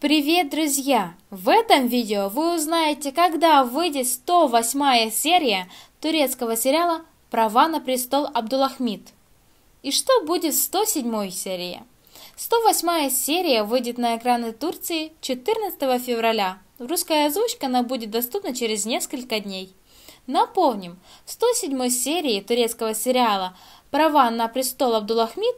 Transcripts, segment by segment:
Привет, друзья! В этом видео вы узнаете, когда выйдет 108 серия турецкого сериала «Права на престол Абдулахмид». И что будет в 107 серии? 108 серия выйдет на экраны Турции 14 февраля. Русская озвучка она будет доступна через несколько дней. Напомним, в 107 серии турецкого сериала «Права на престол Абдулахмид»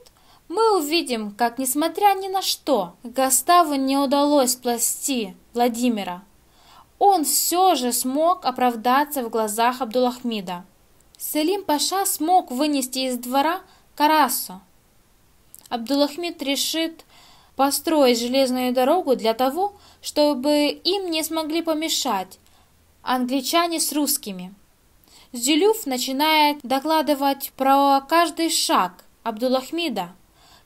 мы увидим, как, несмотря ни на что, Густаву не удалось спасти Владимира. Он все же смог оправдаться в глазах Абдулахмида. Селим Паша смог вынести из двора Карасу. Абдулахмид решит построить железную дорогу для того, чтобы им не смогли помешать англичане с русскими. Зюлюф начинает докладывать про каждый шаг Абдулахмида –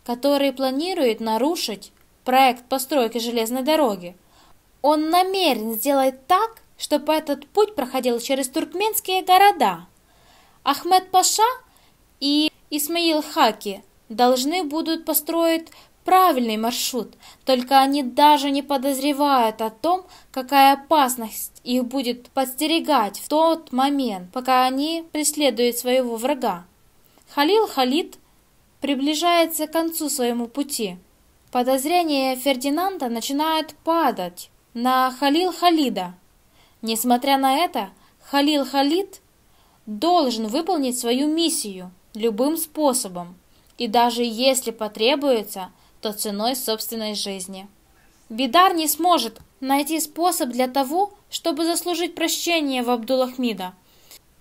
которые планирует нарушить проект постройки железной дороги. Он намерен сделать так, чтобы этот путь проходил через туркменские города. Ахмед Паша и Исмаил Хаки должны будут построить правильный маршрут, только они даже не подозревают о том, какая опасность их будет подстерегать в тот момент, пока они преследуют своего врага. Халил Халид приближается к концу своему пути. Подозрения Фердинанда начинают падать на Халил Халида. Несмотря на это, Халил Халид должен выполнить свою миссию любым способом, и даже если потребуется, то ценой собственной жизни. Бидар не сможет найти способ для того, чтобы заслужить прощение в Абдулахмида.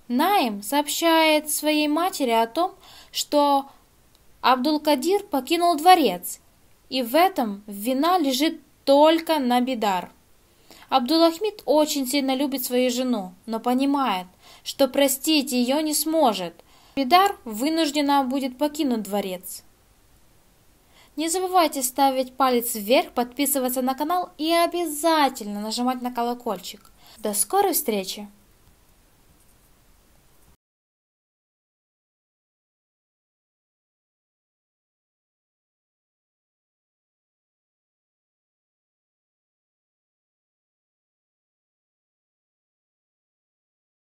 Наим сообщает своей матери о том, что Абдул-Кадир покинул дворец, и в этом вина лежит только на бедар. Абдулахмид очень сильно любит свою жену, но понимает, что простить ее не сможет. Бидар вынуждена будет покинуть дворец. Не забывайте ставить палец вверх, подписываться на канал и обязательно нажимать на колокольчик. До скорой встречи!